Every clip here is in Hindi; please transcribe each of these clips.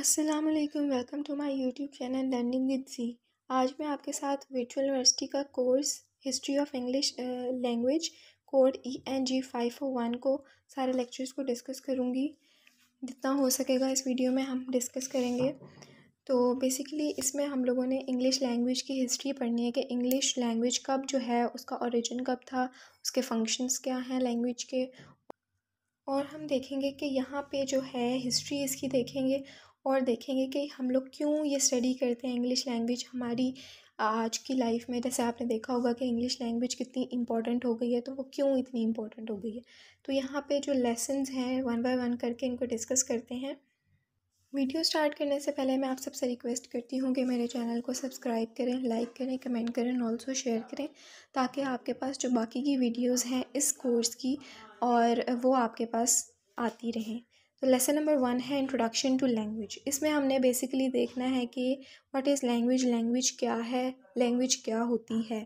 अस्सलाम वालेकुम welcome to my YouTube channel learning with जी आज मैं आपके साथ वर्चुअल यूनिवर्सिटी का course history of English language code E N G five four one को सारे लेक्चर्स को डिस्कस करूँगी जितना हो सकेगा इस वीडियो में हम डिस्कस करेंगे तो बेसिकली इसमें हम लोगों ने इंग्लिश लैंग्वेज की हिस्ट्री पढ़नी है कि इंग्लिश लैंग्वेज कब जो है उसका ओरिजिन कब था उसके फंक्शंस क्या हैं लैंग्वेज के और हम देखेंगे कि यहाँ पे जो है हिस्ट्री इसकी देखेंगे और देखेंगे कि हम लोग क्यों ये स्टडी करते हैं इंग्लिश लैंग्वेज हमारी आज की लाइफ में जैसे आपने देखा होगा कि इंग्लिश लैंग्वेज कितनी इंपॉर्टेंट हो गई है तो वो क्यों इतनी इंपॉर्टेंट हो गई है तो यहाँ पे जो लेसन हैं वन बाय वन करके इनको डिस्कस करते हैं वीडियो स्टार्ट करने से पहले मैं आप सबसे रिक्वेस्ट करती हूँ कि मेरे चैनल को सब्सक्राइब करें लाइक करें कमेंट करें ऑल्सो शेयर करें ताकि आपके पास जो बाकी की वीडियोज़ हैं इस कोर्स की और वो आपके पास आती रहें तो लेसन नंबर वन है इंट्रोडक्शन टू लैंग्वेज इसमें हमने बेसिकली देखना है कि व्हाट इज़ लैंग्वेज लैंग्वेज क्या है लैंग्वेज क्या होती है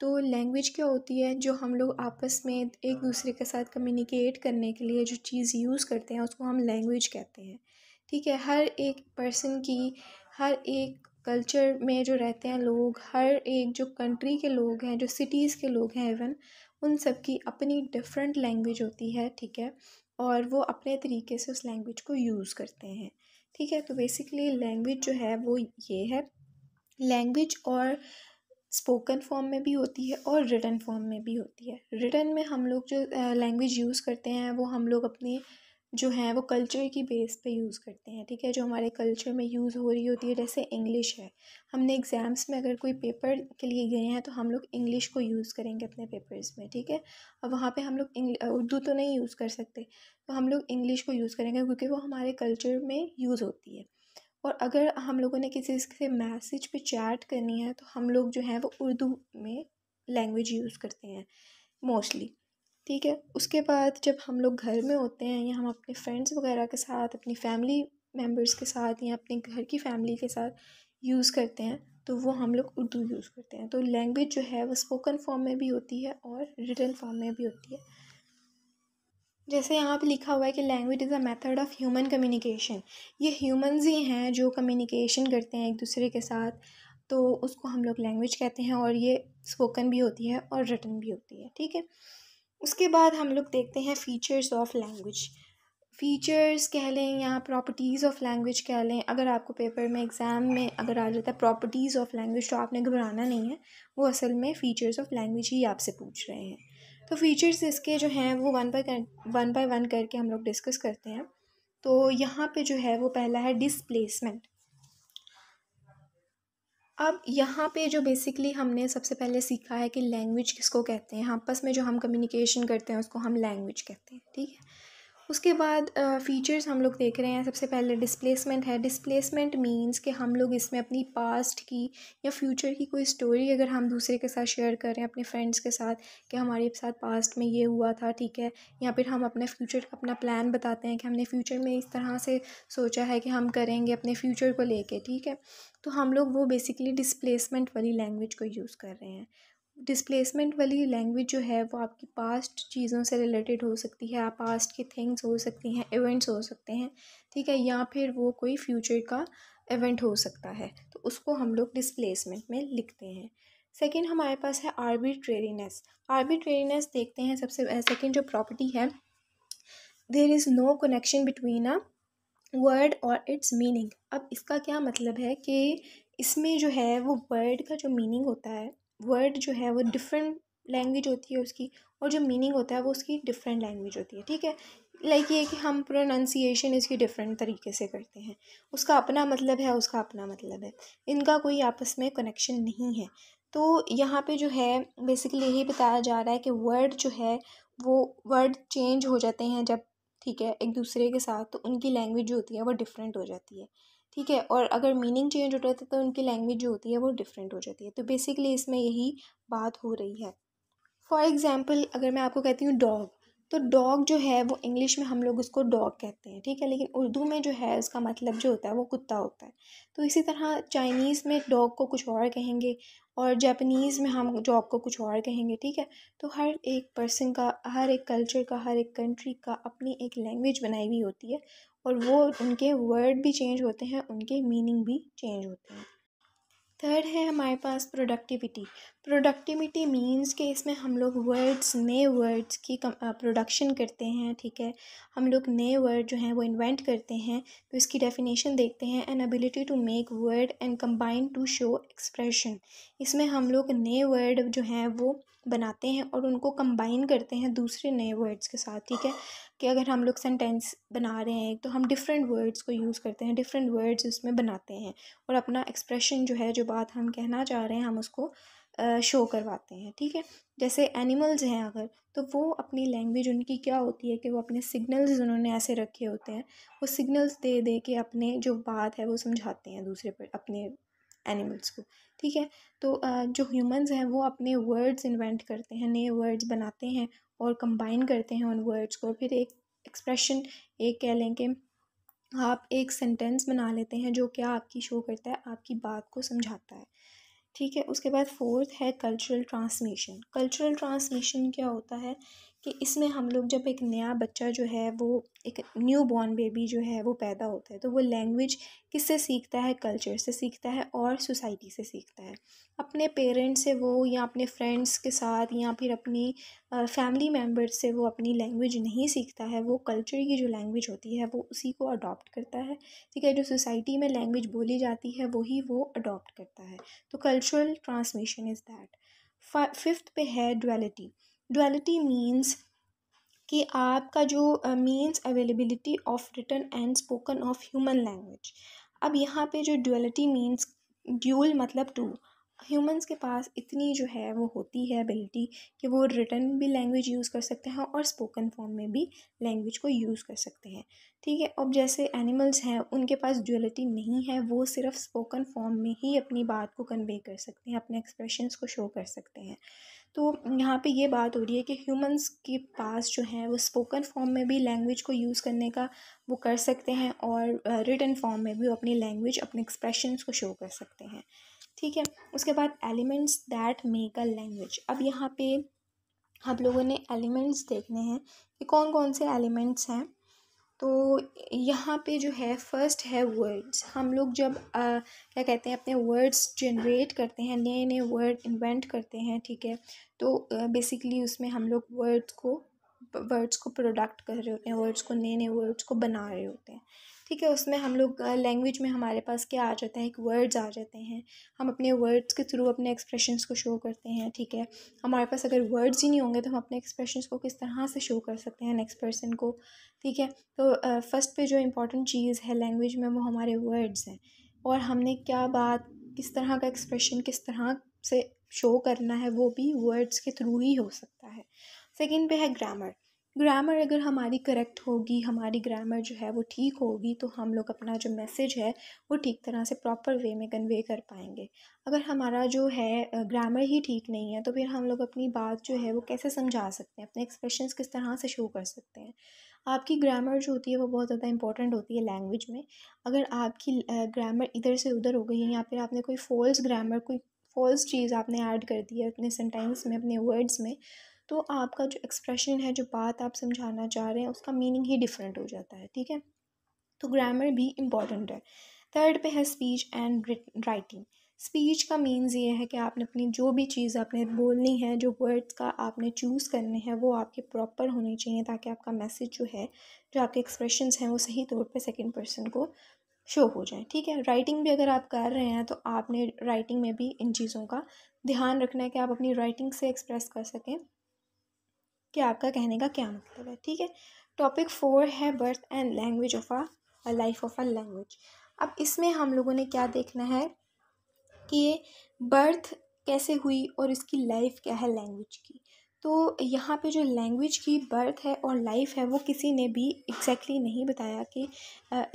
तो लैंग्वेज क्या होती है जो हम लोग आपस में एक दूसरे के साथ कम्युनिकेट करने के लिए जो चीज़ यूज़ करते हैं उसको हम लैंग्वेज कहते हैं ठीक है हर एक पर्सन की हर एक कल्चर में जो रहते हैं लोग हर एक जो कंट्री के लोग हैं जो सिटीज़ के लोग हैं इवन उन सब की अपनी डिफरेंट लैंग्वेज होती है ठीक है और वो अपने तरीके से उस लैंग्वेज को यूज़ करते हैं ठीक है तो बेसिकली लैंग्वेज जो है वो ये है लैंग्वेज और स्पोकन फॉर्म में भी होती है और रिटन फॉर्म में भी होती है रिटन में हम लोग जो लैंग्वेज यूज़ करते हैं वो हम लोग अपनी जो हैं वो कल्चर की बेस पे यूज़ करते हैं ठीक है जो हमारे कल्चर में यूज़ हो रही होती है जैसे इंग्लिश है हमने एग्ज़ाम्स में अगर कोई पेपर के लिए गए हैं तो हम लोग इंग्लिश को यूज़ करेंगे अपने पेपर्स में ठीक है और वहाँ पे हम लोग उर्दू तो नहीं यूज़ कर सकते तो हम लोग इंग्लिश को यूज़ करेंगे क्योंकि वो हमारे कल्चर में यूज़ होती है और अगर हम लोगों ने किसी से मैसेज पर चैट करनी है तो हम लोग जो हैं वो उर्दू में लैंग्वेज यूज़ करते हैं मोस्टली ठीक है उसके बाद जब हम लोग घर में होते हैं या हम अपने फ्रेंड्स वगैरह के साथ अपनी फैमिली मेम्बर्स के साथ या अपने घर की फैमिली के साथ यूज़ करते हैं तो वो हम लोग उर्दू यूज़ करते हैं तो लैंग्वेज जो है वो स्पोकन फॉर्म में भी होती है और रिटर्न फॉर्म में भी होती है जैसे यहाँ पे लिखा हुआ है कि language is a method of human communication ये ह्यूमंस ही हैं जो कम्युनिकेशन करते हैं एक दूसरे के साथ तो उसको हम लोग लैंग्वेज कहते हैं और ये स्पोकन भी होती है और रिटन भी होती है ठीक है उसके बाद हम लोग देखते हैं फ़ीचर्स ऑफ लैंग्वेज फ़ीचर्स कह लें या प्रॉपर्टीज़ ऑफ लैंग्वेज कह लें अगर आपको पेपर में एग्ज़ाम में अगर आ जाता है प्रॉपर्टीज़ ऑफ लैंग्वेज तो आपने घबराना नहीं है वो असल में फ़ीचर्स ऑफ लैंग्वेज ही आपसे पूछ रहे हैं तो फ़ीचर्स इसके जो हैं वो one by one by one करके हम लोग डिस्कस करते हैं तो यहाँ पे जो है वो पहला है डिसप्लेसमेंट अब यहाँ पे जो बेसिकली हमने सबसे पहले सीखा है कि लैंग्वेज किसको कहते हैं आपस में जो हम कम्युनिकेशन करते हैं उसको हम लैंग्वेज कहते हैं ठीक है उसके बाद फ़ीचर्स हम लोग देख रहे हैं सबसे पहले डिस्प्लेसमेंट है डिस्प्लेसमेंट मीन्स कि हम लोग इसमें अपनी पास्ट की या फ्यूचर की कोई स्टोरी अगर हम दूसरे के साथ शेयर कर रहे हैं अपने फ्रेंड्स के साथ कि हमारे साथ पास्ट में ये हुआ था ठीक है या फिर हम अपने फ्यूचर का अपना प्लान बताते हैं कि हमने फ्यूचर में इस तरह से सोचा है कि हम करेंगे अपने फ्यूचर को ले ठीक है तो हम लोग वो बेसिकली डिस्प्लेसमेंट वाली लैंग्वेज को यूज़ कर रहे हैं डिस्प्लेसमेंट वाली लैंग्वेज जो है वो आपकी पास्ट चीज़ों से रिलेटेड हो सकती है पास्ट के थिंग्स हो सकती हैं इवेंट्स हो सकते हैं ठीक है या फिर वो कोई फ्यूचर का इवेंट हो सकता है तो उसको हम लोग डिस्प्लेसमेंट में लिखते हैं सेकेंड हमारे पास है आर्बिट्रेरीनेस आर्बिट्रेरीनेस देखते हैं सबसे सेकेंड जो प्रॉपर्टी है there is no connection between a word और इट्स मीनिंग अब इसका क्या मतलब है कि इसमें जो है वो वर्ड का जो मीनिंग होता है वर्ड जो है वो डिफरेंट लैंग्वेज होती है उसकी और जो मीनिंग होता है वो उसकी डिफरेंट लैंग्वेज होती है ठीक है लाइक ये कि हम प्रोनाउंसिएशन इसकी डिफरेंट तरीके से करते हैं उसका अपना मतलब है उसका अपना मतलब है इनका कोई आपस में कनेक्शन नहीं है तो यहाँ पे जो है बेसिकली यही बताया जा रहा है कि वर्ड जो है वो वर्ड चेंज हो जाते हैं जब ठीक है एक दूसरे के साथ तो उनकी लैंग्वेज जो होती है वो डिफरेंट हो जाती है ठीक है और अगर मीनिंग चेंज हो जाता है तो, तो उनकी लैंग्वेज जो होती है वो डिफरेंट हो जाती है तो बेसिकली इसमें यही बात हो रही है फॉर एग्ज़ाम्पल अगर मैं आपको कहती हूँ डॉग तो डॉग जो है वो इंग्लिश में हम लोग उसको डॉग कहते हैं ठीक है लेकिन उर्दू में जो है उसका मतलब जो होता है वो कुत्ता होता है तो इसी तरह चाइनीज़ में डॉग को कुछ और कहेंगे और जापानीज़ में हम डॉग को कुछ और कहेंगे ठीक है तो हर एक पर्सन का हर एक कल्चर का हर एक कंट्री का अपनी एक लैंग्वेज बनाई हुई होती है और वो उनके वर्ड भी चेंज होते हैं उनके मीनिंग भी चेंज होते हैं थर्ड है हमारे पास प्रोडक्टिविटी प्रोडक्टिविटी मीन्स के इसमें हम लोग वर्ड्स नए वर्ड्स की प्रोडक्शन करते हैं ठीक है हम लोग नए वर्ड जो हैं वो इन्वेंट करते हैं तो इसकी डेफिनेशन देखते हैं an ability to make word and combine to show expression इसमें हम लोग नए वर्ड जो हैं वो बनाते हैं और उनको कंबाइन करते हैं दूसरे नए वर्ड्स के साथ ठीक है कि अगर हम लोग सेंटेंस बना रहे हैं तो हम डिफरेंट वर्ड्स को यूज़ करते हैं डिफरेंट वर्ड्स उसमें बनाते हैं और अपना एक्सप्रेशन जो है जो बात हम कहना चाह रहे हैं हम उसको शो करवाते हैं ठीक है जैसे एनिमल्स हैं अगर तो वो अपनी लैंग्वेज उनकी क्या होती है कि वो अपने सिग्नल्स उन्होंने ऐसे रखे होते हैं वो सिग्नल्स दे दे के अपने जो बात है वो समझाते हैं दूसरे पर अपने एनिमल्स को ठीक है तो जो ह्यूमंस हैं वो अपने वर्ड्स इन्वेंट करते हैं नए वर्ड्स बनाते हैं और कंबाइन करते हैं उन वर्ड्स को फिर एक एक्सप्रेशन एक कह लें कि आप एक सेंटेंस बना लेते हैं जो क्या आपकी शो करता है आपकी बात को समझाता है ठीक है उसके बाद फोर्थ है कल्चरल ट्रांसमिशन कल्चरल ट्रांसमिशन क्या होता है कि इसमें हम लोग जब एक नया बच्चा जो है वो एक न्यू बॉर्न बेबी जो है वो पैदा होता है तो वो लैंग्वेज किससे सीखता है कल्चर से सीखता है और सोसाइटी से सीखता है अपने पेरेंट्स से वो या अपने फ्रेंड्स के साथ या फिर अपनी फैमिली मेम्बर्स से वो अपनी लैंग्वेज नहीं सीखता है वो कल्चर की जो लैंग्वेज होती है वो उसी को अडॉप्ट करता है ठीक है जो सोसाइटी में लैंग्वेज बोली जाती है वही वो अडॉप्ट करता है तो cultural transmission is that fifth पे है डुअलिटी डुअलिटी मीन्स कि आपका जो means availability of return and spoken of human language अब यहाँ पे जो डुअलिटी मीन्स ड्यूल मतलब टू ह्यूमंस के पास इतनी जो है वो होती है एबिलिटी कि वो रिटर्न भी लैंग्वेज यूज़ कर सकते हैं और स्पोकन फॉर्म में भी लैंग्वेज को यूज़ कर सकते हैं ठीक है अब जैसे एनिमल्स हैं उनके पास ड्यूलिटी नहीं है वो सिर्फ स्पोकन फॉर्म में ही अपनी बात को कन्वे कर सकते हैं अपने एक्सप्रेशंस को शो कर सकते हैं तो यहाँ पे ये बात हो रही है कि ह्यूमंस के पास जो है वो स्पोकन फॉर्म में भी लैंग्वेज को यूज़ करने का वो कर सकते हैं और रिटर्न फॉर्म में भी वो अपनी लैंग्वेज अपने एक्सप्रेशंस को शो कर सकते हैं ठीक है उसके बाद elements that make a language अब यहाँ पे हम लोगों ने एलिमेंट्स देखने हैं कि कौन कौन से एलिमेंट्स हैं तो यहाँ पे जो है फर्स्ट है वर्ड्स हम लोग जब आ, क्या कहते हैं अपने वर्ड्स जनरेट करते हैं नए नए वर्ड इन्वेंट करते हैं ठीक है तो बेसिकली उसमें हम लोग वर्ड्स को वर्ड्स को प्रोडक्ट कर रहे होते हैं वर्ड्स को नए नए वर्ड्स को बना रहे होते हैं ठीक है उसमें हम लोग लैंग्वेज में हमारे पास क्या आ जाता है एक वर्ड्स आ जाते हैं हम अपने वर्ड्स के थ्रू अपने एक्सप्रेशंस को शो करते हैं ठीक है हमारे पास अगर वर्ड्स ही नहीं होंगे तो हम अपने एक्सप्रेशंस को किस तरह से शो कर सकते हैं नेक्स्ट पर्सन को ठीक है तो फर्स्ट पे जो इम्पोर्टेंट चीज़ है लैंग्वेज में वो हमारे वर्ड्स हैं और हमने क्या बात किस तरह का एक्सप्रेशन किस तरह से शो करना है वो भी वर्ड्स के थ्रू ही हो सकता है सेकेंड पे है ग्रामर ग्रामर अगर हमारी करेक्ट होगी हमारी ग्रामर जो है वो ठीक होगी तो हम लोग अपना जो मैसेज है वो ठीक तरह से प्रॉपर वे में कन्वे कर पाएंगे अगर हमारा जो है ग्रामर ही ठीक नहीं है तो फिर हम लोग अपनी बात जो है वो कैसे समझा सकते हैं अपने एक्सप्रेशंस किस तरह से शो कर सकते हैं आपकी ग्रामर जो होती है वो बहुत ज़्यादा इंपॉर्टेंट होती है लैंग्वेज में अगर आपकी ग्रामर इधर से उधर हो गई है या फिर आपने कोई फॉल्स ग्रामर कोई फॉल्स चीज़ आपने ऐड कर दी है अपने सेंटेंस में अपने वर्ड्स में तो आपका जो एक्सप्रेशन है जो बात आप समझाना चाह रहे हैं उसका मीनिंग ही डिफरेंट हो जाता है ठीक है तो ग्रामर भी इम्पॉर्टेंट है थर्ड पे है स्पीच एंड राइटिंग स्पीच का मीन्स ये है कि आपने अपनी जो भी चीज़ आपने बोलनी है जो वर्ड्स का आपने चूज़ करने हैं वो आपके प्रॉपर होने चाहिए ताकि आपका मैसेज जो है जो आपके एक्सप्रेशंस हैं वो सही तौर पे सेकंड पर्सन को शो हो जाए ठीक है राइटिंग भी अगर आप कर रहे हैं तो आपने राइटिंग में भी इन चीज़ों का ध्यान रखना है कि आप अपनी राइटिंग से एक्सप्रेस कर सकें कि आपका कहने का क्या मतलब है ठीक है टॉपिक फोर है birth and language of a life of a language अब इसमें हम लोगों ने क्या देखना है कि ये बर्थ कैसे हुई और इसकी लाइफ क्या है लैंग्वेज की तो यहाँ पे जो लैंग्वेज की बर्थ है और लाइफ है वो किसी ने भी एग्जैक्टली exactly नहीं बताया कि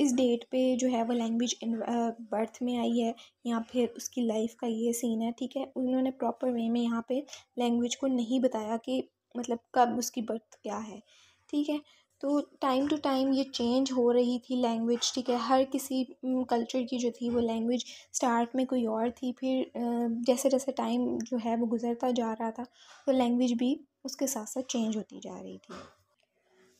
इस डेट पे जो है वो लैंग्वेज बर्थ में आई है या फिर उसकी लाइफ का ये सीन है ठीक है उन्होंने प्रॉपर वे में यहाँ पे लैंग्वेज को नहीं बताया कि मतलब कब उसकी बर्थ क्या है ठीक है तो टाइम टू टाइम ये चेंज हो रही थी लैंग्वेज ठीक है हर किसी कल्चर की जो थी वो लैंग्वेज स्टार्ट में कोई और थी फिर जैसे जैसे टाइम जो है वो गुज़रता जा रहा था वो तो लैंग्वेज भी उसके साथ साथ चेंज होती जा रही थी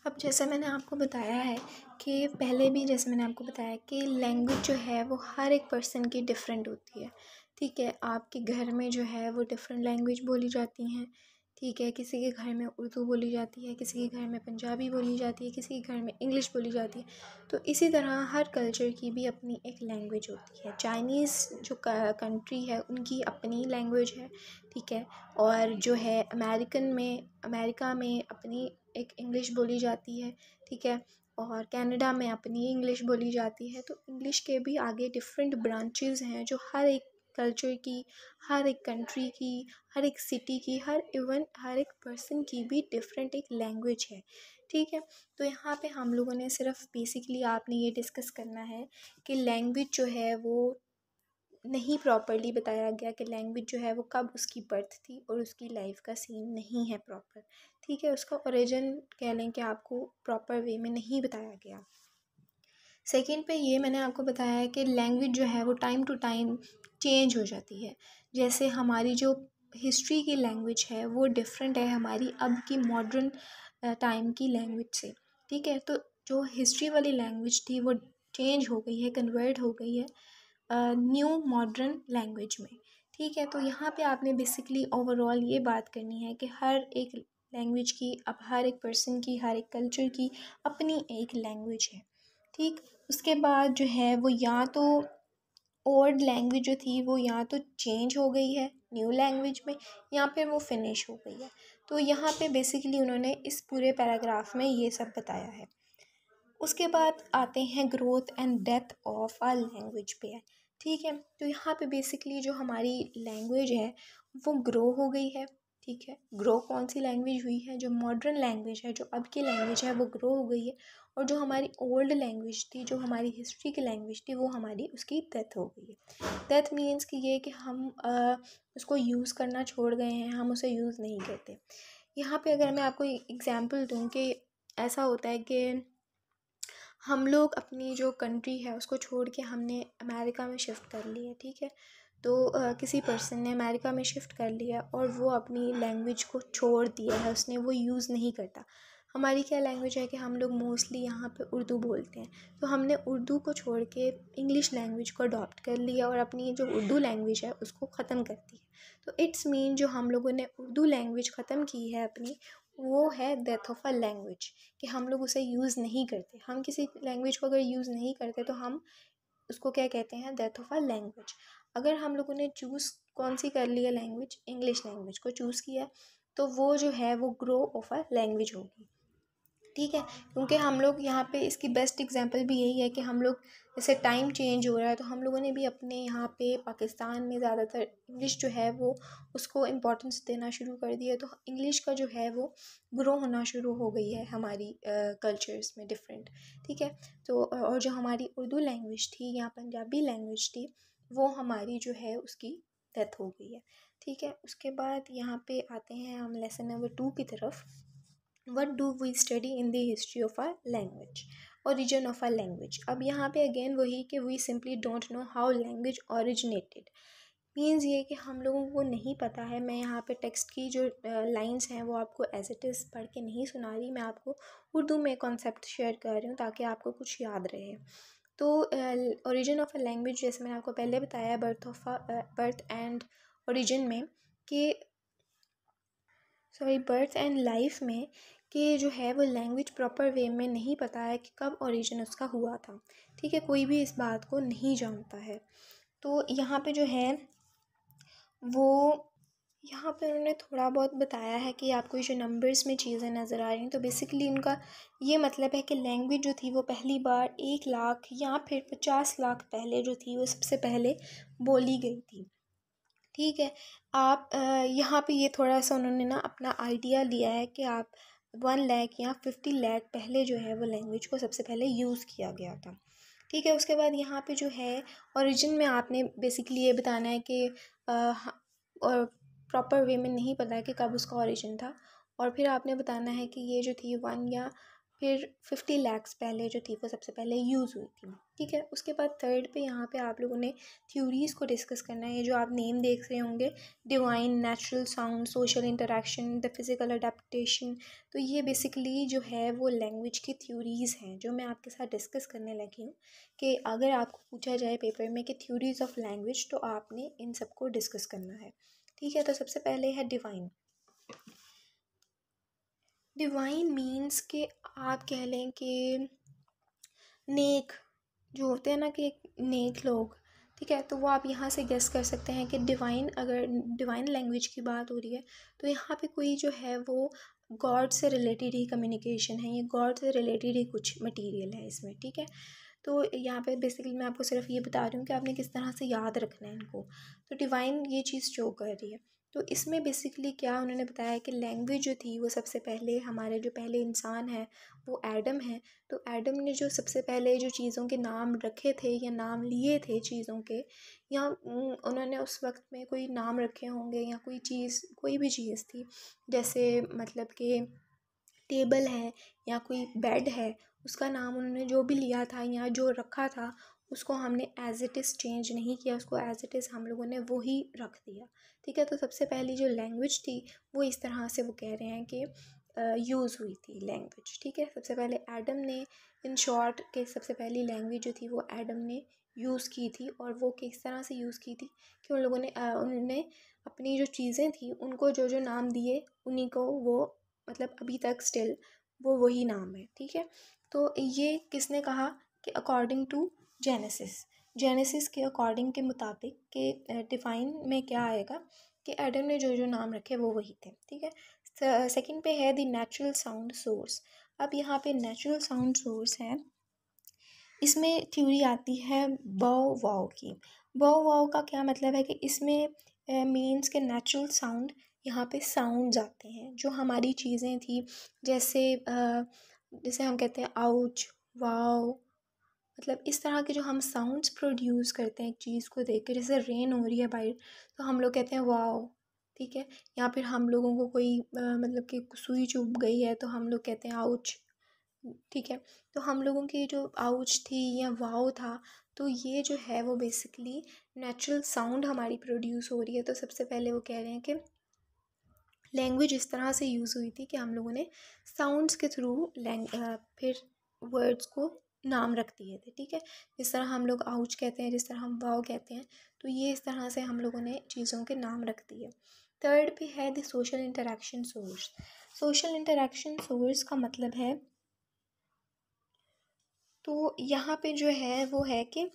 अब जैसे मैंने आपको बताया है कि पहले भी जैसे मैंने आपको बताया कि लैंग्वेज जो है वो हर एक पर्सन की डिफरेंट होती है ठीक है आपके घर में जो है वो डिफरेंट लैंग्वेज बोली जाती हैं ठीक है किसी के घर में उर्दू बोली जाती है किसी के घर में पंजाबी बोली जाती है किसी के घर में इंग्लिश बोली जाती है तो इसी तरह हर कल्चर की भी अपनी एक लैंग्वेज होती है चाइनीज़ जो कंट्री है उनकी अपनी लैंग्वेज है ठीक है और जो है अमेरिकन में अमेरिका में अपनी एक इंग्लिश बोली जाती है ठीक है और कनाडा में अपनी इंग्लिश बोली जाती है तो इंग्लिश के भी आगे डिफरेंट ब्रांचेज़ हैं जो हर एक कल्चर की हर एक कंट्री की हर एक सिटी की हर इवन हर एक पर्सन की भी डिफरेंट एक लैंग्वेज है ठीक है तो यहाँ पे हम लोगों ने सिर्फ बेसिकली आपने ये डिस्कस करना है कि लैंग्वेज जो है वो नहीं प्रॉपरली बताया गया कि लैंग्वेज जो है वो कब उसकी बर्थ थी और उसकी लाइफ का सीन नहीं है प्रॉपर ठीक है उसका ओरिजिन कह लें कि आपको प्रॉपर वे में नहीं बताया गया सेकेंड पे ये मैंने आपको बताया है कि लैंग्वेज जो है वो टाइम टू टाइम चेंज हो जाती है जैसे हमारी जो हिस्ट्री की लैंग्वेज है वो डिफ़रेंट है हमारी अब की मॉडर्न टाइम की लैंग्वेज से ठीक है तो जो हिस्ट्री वाली लैंग्वेज थी वो चेंज हो गई है कन्वर्ट हो गई है न्यू मॉडर्न लैंग्वेज में ठीक है तो यहाँ पे आपने बेसिकली ओवरऑल ये बात करनी है कि हर एक लैंग्वेज की अब हर एक पर्सन की हर एक कल्चर की अपनी एक लैंग्वेज है ठीक उसके बाद जो है वो या तो ओल्ड लैंग्वेज जो थी वो यहाँ तो चेंज हो गई है न्यू लैंग्वेज में या फिर वो फिनिश हो गई है तो यहाँ पे बेसिकली उन्होंने इस पूरे पैराग्राफ में ये सब बताया है उसके बाद आते हैं growth and death of our language पे है ठीक है तो यहाँ पे बेसिकली जो हमारी लैंग्वेज है वो ग्रो हो गई है ठीक है ग्रो कौन सी लैंग्वेज हुई है जो मॉडर्न लैंग्वेज है जो अब की लैंग्वेज है वो ग्रो हो गई है और जो हमारी ओल्ड लैंग्वेज थी जो हमारी हिस्ट्री की लैंग्वेज थी वो हमारी उसकी डेथ हो गई है डेथ मीन्स कि ये कि हम आ, उसको यूज़ करना छोड़ गए हैं हम उसे यूज़ नहीं करते यहाँ पे अगर मैं आपको एग्ज़ाम्पल दूँ कि ऐसा होता है कि हम लोग अपनी जो कंट्री है उसको छोड़ के हमने अमेरिका में शिफ्ट कर लिया है ठीक है तो आ, किसी पर्सन ने अमेरिका में शिफ्ट कर लिया और वो अपनी लैंग्वेज को छोड़ दिया है उसने वो यूज़ नहीं करता हमारी क्या लैंग्वेज है कि हम लोग मोस्टली यहाँ पे उर्दू बोलते हैं तो हमने उर्दू को छोड़ के इंग्लिश लैंग्वेज को अडॉप्ट कर लिया और अपनी जो उर्दू लैंग्वेज है उसको ख़त्म कर दी है तो इट्स मीन जो हम लोगों ने उर्दू लैंग्वेज ख़त्म की है अपनी वो है डेथ ऑफ अ लैंग्वेज कि हम लोग उसे यूज़ नहीं करते हम किसी लैंग्वेज को अगर यूज़ नहीं करते तो हम उसको क्या कहते हैं डेथ ऑफ अ लैंग्वेज अगर हम लोगों ने चूज़ कौन सी कर ली है लैंग्वेज इंग्लिश लैंग्वेज को चूज़ किया तो वो जो है वो ग्रो ऑफ अ लैंग्वेज होगी ठीक है क्योंकि हम लोग यहाँ पे इसकी बेस्ट एग्जांपल भी यही है कि हम लोग जैसे टाइम चेंज हो रहा है तो हम लोगों ने भी अपने यहाँ पे पाकिस्तान में ज़्यादातर इंग्लिश जो है वो उसको इम्पोर्टेंस देना शुरू कर दिया तो इंग्लिश का जो है वो ग्रो होना शुरू हो गई है हमारी कल्चर्स में डिफरेंट ठीक है तो और जो हमारी उर्दू लैंग्वेज थी या पंजाबी लैंग्वेज थी वो हमारी जो है उसकी डेथ हो गई है ठीक है उसके बाद यहाँ पे आते हैं हम लेसन नंबर टू की तरफ what do we study in the history of our language origin of our language अब यहाँ पे अगेन वही कि we simply don't know how language originated means ये कि हम लोगों को नहीं पता है मैं यहाँ पे टेक्स्ट की जो लाइंस हैं वो आपको एज इट इज़ पढ़ के नहीं सुना रही मैं आपको उर्दू में कॉन्सेप्ट शेयर कर रही हूँ ताकि आपको कुछ याद रहे तो ओरिजिन ऑफ अ लैंग्वेज जैसे मैंने आपको पहले बताया birth of birth and origin में कि सॉरी बर्थ एंड लाइफ में कि जो है वो लैंग्वेज प्रॉपर वे में नहीं पता है कि कब ओरिजिन उसका हुआ था ठीक है कोई भी इस बात को नहीं जानता है तो यहाँ पे जो है वो यहाँ पे उन्होंने थोड़ा बहुत बताया है कि आपको जो नंबर्स में चीज़ें नज़र आ रही हैं तो बेसिकली इनका ये मतलब है कि लैंग्वेज जो थी वो पहली बार एक लाख या फिर पचास लाख पहले जो थी वो सबसे पहले बोली गई थी ठीक है आप यहाँ पे ये थोड़ा सा उन्होंने ना अपना आइडिया लिया है कि आप वन लैख या फिफ्टी लैख पहले जो है वो लैंग्वेज को सबसे पहले यूज़ किया गया था ठीक है उसके बाद यहाँ पे जो है ओरिजिन में आपने बेसिकली ये बताना है कि और प्रॉपर वे में नहीं पता है कि कब उसका ओरिजिन था और फिर आपने बताना है कि ये जो थी वन या फिर फिफ्टी लैक्स पहले जो थी वो सबसे पहले यूज़ हुई थी ठीक है उसके बाद थर्ड पे यहाँ पे आप लोगों ने थ्योरीज़ को डिस्कस करना है ये जो आप नेम देख रहे होंगे divine natural sound social interaction the physical adaptation तो ये बेसिकली जो है वो लैंग्वेज की थ्योरीज़ हैं जो मैं आपके साथ डिस्कस करने लगी हूँ कि अगर आपको पूछा जाए पेपर में कि थ्योरीज़ ऑफ लैंग्वेज तो आपने इन सबको डिस्कस करना है ठीक है तो सबसे पहले है डिवाइन डिवाइन मीन्स के आप कह लें कि नेक जो होते हैं ना कि नेक लोग ठीक है तो वो आप यहाँ से गेस कर सकते हैं कि डिवाइन अगर डिवाइन लैंग्वेज की बात हो रही है तो यहाँ पे कोई जो है वो गॉड से रिलेटेड ही कम्युनिकेशन है ये गॉड से रिलेटेड ही कुछ मटेरियल है इसमें ठीक है तो यहाँ पे बेसिकली मैं आपको सिर्फ ये बता रही हूँ कि आपने किस तरह से याद रखना है इनको तो डिवाइन ये चीज़ शो कर रही है तो इसमें बेसिकली क्या उन्होंने बताया कि लैंग्वेज जो थी वो सबसे पहले हमारे जो पहले इंसान हैं वो एडम हैं तो एडम ने जो सबसे पहले जो चीज़ों के नाम रखे थे या नाम लिए थे चीज़ों के या उन्होंने उस वक्त में कोई नाम रखे होंगे या कोई चीज़ कोई भी चीज़ थी जैसे मतलब कि टेबल है या कोई बेड है उसका नाम उन्होंने जो भी लिया था या जो रखा था उसको हमने एज़ इट इज़ चेंज नहीं किया उसको एज़ इट इज़ हम लोगों ने वो ही रख दिया ठीक है तो सबसे पहली जो लैंग्वेज थी वो इस तरह से वो कह रहे हैं कि यूज़ हुई थी लैंग्वेज ठीक है सबसे पहले एडम ने इन शॉर्ट के सबसे पहली लैंग्वेज जो थी वो एडम ने यूज़ की थी और वो किस तरह से यूज़ की थी कि उन लोगों ने उन्होंने अपनी जो चीज़ें थी उनको जो जो नाम दिए उन्हीं को वो मतलब अभी तक स्टिल वो वही नाम है ठीक है तो ये किसने कहा कि अकॉर्डिंग टू जेनेसिस जेनेसिस के अकॉर्डिंग के मुताबिक के डिफ़ाइन में क्या आएगा कि एडम ने जो जो नाम रखे वो वही थे ठीक है सेकंड पे है दी नेचुरल साउंड सोर्स अब यहाँ पे नेचुरल साउंड सोर्स है इसमें थ्योरी आती है बव वाओ की बव वाओ का क्या मतलब है कि इसमें मीन्स के नेचुरल साउंड यहाँ पे साउंड आते हैं जो हमारी चीज़ें थी जैसे आ, जैसे हम कहते हैं आउच वाओ मतलब इस तरह के जो हम साउंड्स प्रोड्यूस करते हैं एक चीज़ को देख के जैसे रेन हो रही है बाहर तो हम लोग कहते हैं वाओ ठीक है या फिर हम लोगों को कोई आ, मतलब कि सुई चुभ गई है तो हम लोग कहते हैं आउच ठीक है तो हम लोगों की जो आउच थी या वाओ था तो ये जो है वो बेसिकली नेचुरल साउंड हमारी प्रोड्यूस हो रही है तो सबसे पहले वो कह रहे हैं कि लैंग्वेज इस तरह से यूज़ हुई थी कि हम लोगों ने साउंड्स के थ्रू फिर वर्ड्स को नाम रख दिए थे ठीक है जिस तरह हम लोग आउच कहते हैं जिस तरह हम वाव कहते हैं तो ये इस तरह से हम लोगों ने चीज़ों के नाम रख दिए थर्ड पे है the social interaction source social interaction source का मतलब है तो यहाँ पे जो है वो है कि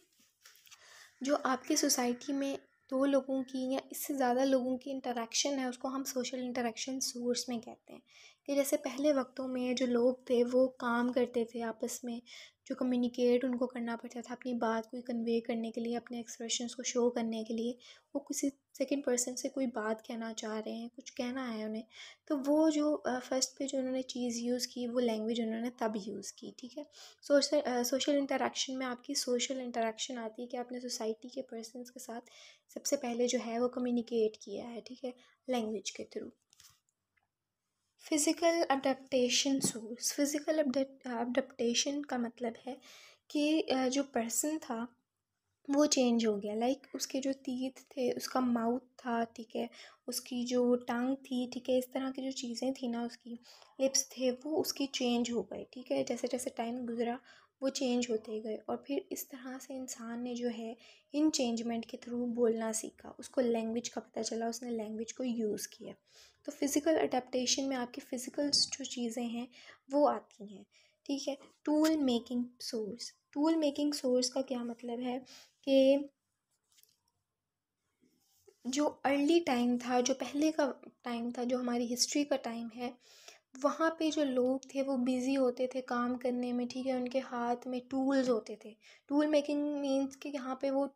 जो आपकी सोसाइटी में दो लोगों की या इससे ज़्यादा लोगों की इंटरेक्शन है उसको हम सोशल इंटरेक्शन सोर्स में कहते हैं कि जैसे पहले वक्तों में जो लोग थे वो काम करते थे आपस में जो कम्युनिकेट उनको करना पड़ता था अपनी बात को कन्वे करने के लिए अपने एक्सप्रेशंस को शो करने के लिए वो किसी सेकंड पर्सन से कोई बात कहना चाह रहे हैं कुछ कहना है उन्हें तो वो जो फर्स्ट पे जो उन्होंने चीज़ यूज़ की वो लैंग्वेज उन्होंने तब यूज़ की ठीक है सोशल सोशल इंटरेक्शन में आपकी सोशल इंटरेक्शन आती है कि आपने सोसाइटी के पर्सनस के साथ सबसे पहले जो है वो कम्युनिकेट किया है ठीक है लैंग्वेज के through physical adaptation source physical adaptation का मतलब है कि जो पर्सन था वो चेंज हो गया लाइक like, उसके जो तीत थे उसका माउथ था ठीक है उसकी जो टंग थी ठीक है इस तरह की जो चीज़ें थी ना उसकी लिप्स थे वो उसकी चेंज हो गए ठीक है जैसे जैसे टाइम गुजरा वो चेंज होते गए और फिर इस तरह से इंसान ने जो है इन चेंजमेंट के थ्रू बोलना सीखा उसको लैंग्वेज का पता चला उसने लैंग्वेज को यूज़ किया तो फ़िज़िकल अडेप्टशन में आपकी फ़िज़िकल जो चीज़ें हैं वो आती हैं ठीक है tool making source tool making source का क्या मतलब है कि जो अर्ली टाइम था जो पहले का टाइम था जो हमारी हिस्ट्री का टाइम है वहाँ पे जो लोग थे वो बिज़ी होते थे काम करने में ठीक है उनके हाथ में टूल्स होते थे टूल मेकिंग मीन्स कि यहाँ पे वो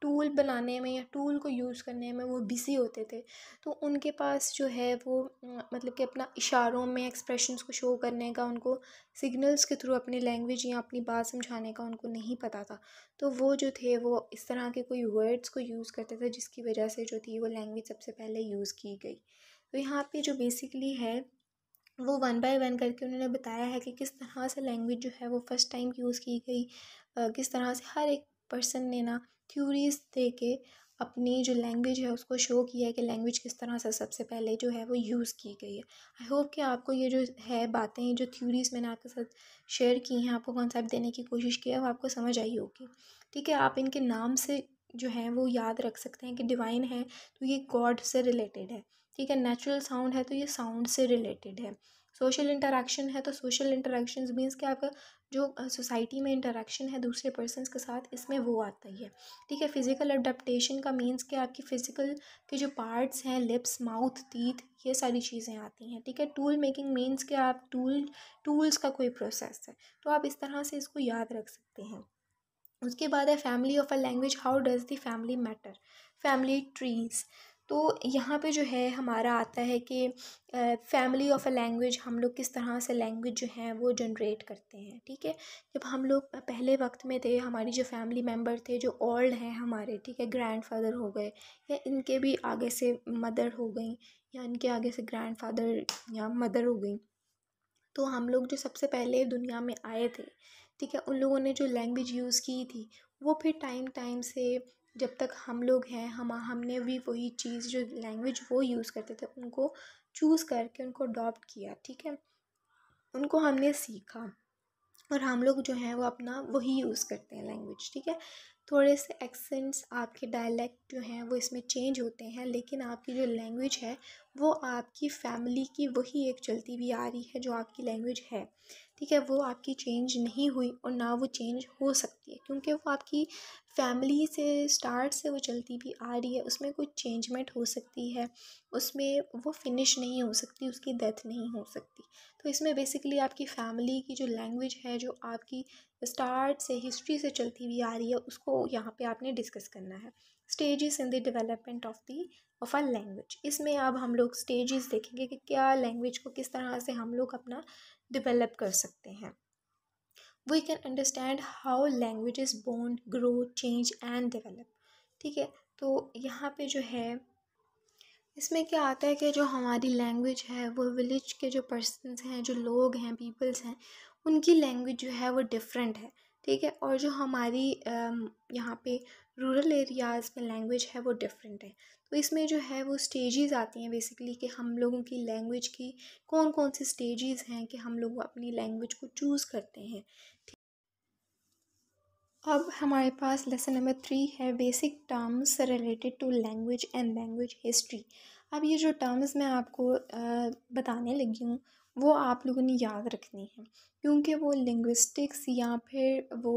टूल बनाने में या टूल को यूज़ करने में वो बिज़ी होते थे तो उनके पास जो है वो मतलब कि अपना इशारों में एक्सप्रेशंस को शो करने का उनको सिग्नल्स के थ्रू अपनी लैंग्वेज या अपनी बात समझाने का उनको नहीं पता था तो वो जो थे वो इस तरह के कोई वर्ड्स को यूज़ करते थे जिसकी वजह से जो थी वो लैंग्वेज सबसे पहले यूज़ की गई तो यहाँ पर जो बेसिकली है वो वन बाय वन करके उन्होंने बताया है कि किस तरह से लैंग्वेज जो है वो फ़र्स्ट टाइम यूज़ की गई किस तरह से हर एक पर्सन ने ना थ्यूरीज़ दे के अपनी जो लैंग्वेज है उसको शो किया है कि लैंग्वेज किस तरह से सबसे पहले जो है वो यूज़ की गई है आई होप कि आपको ये जो है बातें जो थ्यूरीज मैंने आपके साथ शेयर की हैं आपको कॉन्सेप्ट देने की कोशिश की है वो आपको समझ आई होगी ठीक है आप इनके नाम से जो है वो याद रख सकते हैं कि डिवाइन है तो ये गॉड से रिलेटेड है ठीक है नेचुरल साउंड है तो ये साउंड से रिलेटेड है सोशल इंटरेक्शन है तो सोशल इंटरेक्शन मीन्स कि आपका जो सोसाइटी में इंटरेक्शन है दूसरे पर्सन के साथ इसमें वो आता ही है ठीक है फ़िज़िकल अडेप्टेशन का मीन्स कि आपकी फ़िज़िकल के जो पार्ट्स हैं लिप्स माउथ टीथ ये सारी चीज़ें आती हैं ठीक है टूल मेकिंग मीन्स कि आप टूल टूल्स का कोई प्रोसेस है तो आप इस तरह से इसको याद रख सकते हैं उसके बाद है family of a language how does the family matter family trees तो यहाँ पे जो है हमारा आता है कि फैमिली ऑफ़ अ लैंग्वेज हम लोग किस तरह से लैंग्वेज जो है वो जनरेट करते हैं ठीक है जब हम लोग पहले वक्त में थे हमारी जो फैमिली मेम्बर थे जो ओल्ड हैं हमारे ठीक है ग्रैंड फादर हो गए या इनके भी आगे से मदर हो गई या इनके आगे से ग्रैंड फादर या मदर हो गई तो हम लोग जो सबसे पहले दुनिया में आए थे ठीक है उन लोगों ने जो लैंग्वेज यूज़ की थी वो फिर टाइम टाइम से जब तक हम लोग हैं हम हमने भी वही चीज़ जो लैंग्वेज वो यूज़ करते थे उनको चूज़ करके उनको अडॉप्ट किया ठीक है उनको हमने सीखा और हम लोग जो हैं वो अपना वही यूज़ करते हैं लैंग्वेज ठीक है थोड़े से एक्सेंट्स आपके डायलैक्ट जो हैं वो इसमें चेंज होते हैं लेकिन आपकी जो लैंग्वेज है वो आपकी फैमिली की वही एक चलती हुई आ रही है जो आपकी लैंग्वेज है ठीक है वो आपकी चेंज नहीं हुई और ना वो चेंज हो सकती है क्योंकि वो आपकी फैमिली से स्टार्ट से वो चलती भी आ रही है उसमें कोई चेंजमेंट हो सकती है उसमें वो फिनिश नहीं हो सकती उसकी डेथ नहीं हो सकती तो इसमें बेसिकली आपकी फैमिली की जो लैंग्वेज है जो आपकी स्टार्ट से हिस्ट्री से चलती हुई आ रही है उसको यहाँ पे आपने डिस्कस करना है stages in the development of the of our language इसमें अब हम लोग स्टेजेस देखेंगे कि क्या लैंग्वेज को किस तरह से हम लोग अपना डिवेलप कर सकते हैं we can understand how language born grow change and develop ठीक है तो यहाँ पे जो है इसमें क्या आता है कि जो हमारी लैंग्वेज है वो विलेज के जो पर्सनस हैं जो लोग हैं पीपल्स हैं उनकी लैंग्वेज जो है वो डिफरेंट है ठीक है और जो हमारी यहाँ पे रूरल एरियाज़ में लैंग्वेज है वो डिफरेंट है तो इसमें जो है वो स्टेजेस आती हैं बेसिकली कि हम लोगों की लैंग्वेज की कौन कौन सी स्टेजेस हैं कि हम लोग अपनी लैंग्वेज को चूज़ करते हैं अब हमारे पास लेसन नंबर थ्री है basic terms related to language and language history अब ये जो टर्म्स मैं आपको बताने लगी हूँ वो आप लोगों ने याद रखनी है क्योंकि वो लिंग्विस्टिक्स या फिर वो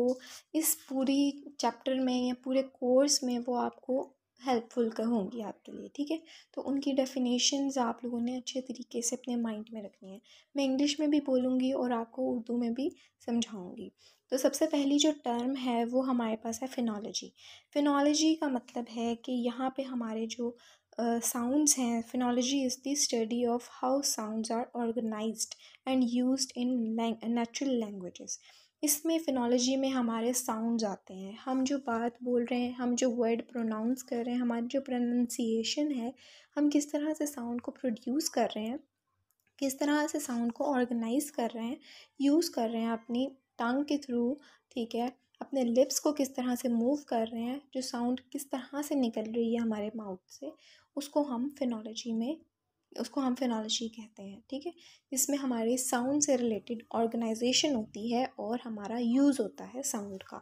इस पूरी चैप्टर में या पूरे कोर्स में वो आपको हेल्पफुल होंगी आपके लिए ठीक है तो उनकी डेफिनेशंस आप लोगों ने अच्छे तरीके से अपने माइंड में रखनी है मैं इंग्लिश में भी बोलूँगी और आपको उर्दू में भी समझाऊँगी तो सबसे पहली जो टर्म है वो हमारे पास है फिनोलॉजी फिनोलॉजी का मतलब है कि यहाँ पे हमारे जो साउंड्स हैं phonology is the study of how sounds are organised and used in natural languages इसमें फ़िनोलॉजी में हमारे साउंड आते हैं हम जो बात बोल रहे हैं हम जो वर्ड प्रोनाउंस कर रहे हैं हमारी जो प्रोनंसिएशन है हम किस तरह से साउंड को प्रोड्यूस कर रहे हैं किस तरह से साउंड को ऑर्गेनाइज कर रहे हैं यूज़ कर रहे हैं अपनी टंग के थ्रू ठीक है अपने लिप्स को किस तरह से मूव कर रहे हैं जो साउंड किस तरह से निकल रही है हमारे माउथ से उसको हम फिनोलॉजी में उसको हम फेनोलॉजी कहते हैं ठीक है इसमें हमारे साउंड से रिलेटेड ऑर्गेनाइजेशन होती है और हमारा यूज़ होता है साउंड का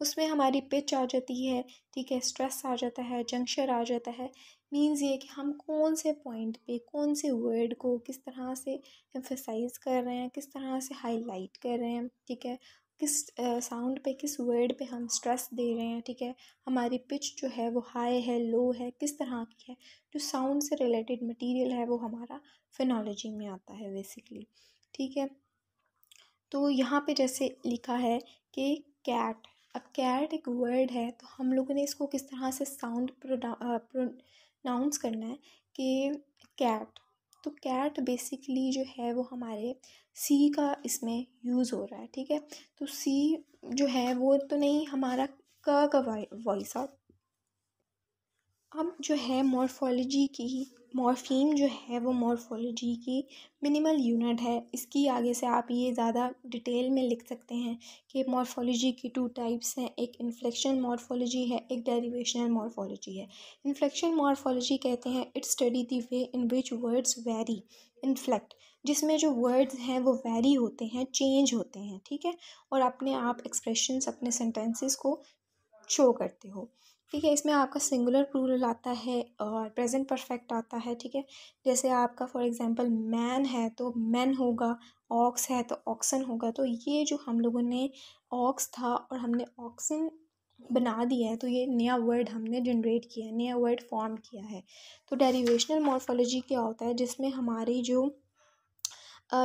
उसमें हमारी पिच आ जाती है ठीक है स्ट्रेस आ जाता है जंक्शर आ जाता है मीन्स ये कि हम कौन से पॉइंट पे कौन से वर्ड को किस तरह से एम्फेसाइज कर रहे हैं किस तरह से हाईलाइट कर रहे हैं ठीक है किस साउंड पे किस वर्ड पे हम स्ट्रेस दे रहे हैं ठीक है हमारी पिच जो है वो हाई है लो है किस तरह की है जो साउंड से रिलेटेड मटेरियल है वो हमारा फिनोलॉजी में आता है बेसिकली ठीक है तो यहाँ पे जैसे लिखा है कि कैट अब कैट एक वर्ड है तो हम लोगों ने इसको किस तरह से साउंड प्रोनाउंस करना है कि कैट तो कैट बेसिकली जो है वो हमारे सी का इसमें यूज़ हो रहा है ठीक है तो सी जो है वो तो नहीं हमारा क का वॉइस आउट अब जो है मॉर्फोलॉजी की मॉर्फ़ीम जो है वो मॉर्फोलॉजी की मिनिमल यूनिट है इसकी आगे से आप ये ज़्यादा डिटेल में लिख सकते हैं कि मॉर्फोलॉजी की टू टाइप्स हैं एक इन्फ्लेक्शन मॉर्फोलॉजी है एक डेरिवेशनल मॉर्फोलॉजी है इन्फ्लेक्शन मॉर्फोलॉजी कहते हैं it study the way in which words vary inflect जिसमें जो वर्ड्स हैं वो वेरी होते हैं चेंज होते हैं ठीक है और अपने आप एक्सप्रेशंस अपने सेंटेंसेस को शो करते हो ठीक है इसमें आपका सिंगुलर प्लूरल आता है और प्रेजेंट परफेक्ट आता है ठीक है जैसे आपका फॉर एग्जांपल मैन है तो मैन होगा ऑक्स है तो ऑक्सन होगा तो ये जो हम लोगों ने ऑक्स था और हमने ऑक्सन बना दिया है तो ये नया वर्ड हमने जनरेट किया है नया वर्ड फॉर्म किया है तो डेरिवेशनल मॉर्फोलॉजी क्या होता है जिसमें हमारी जो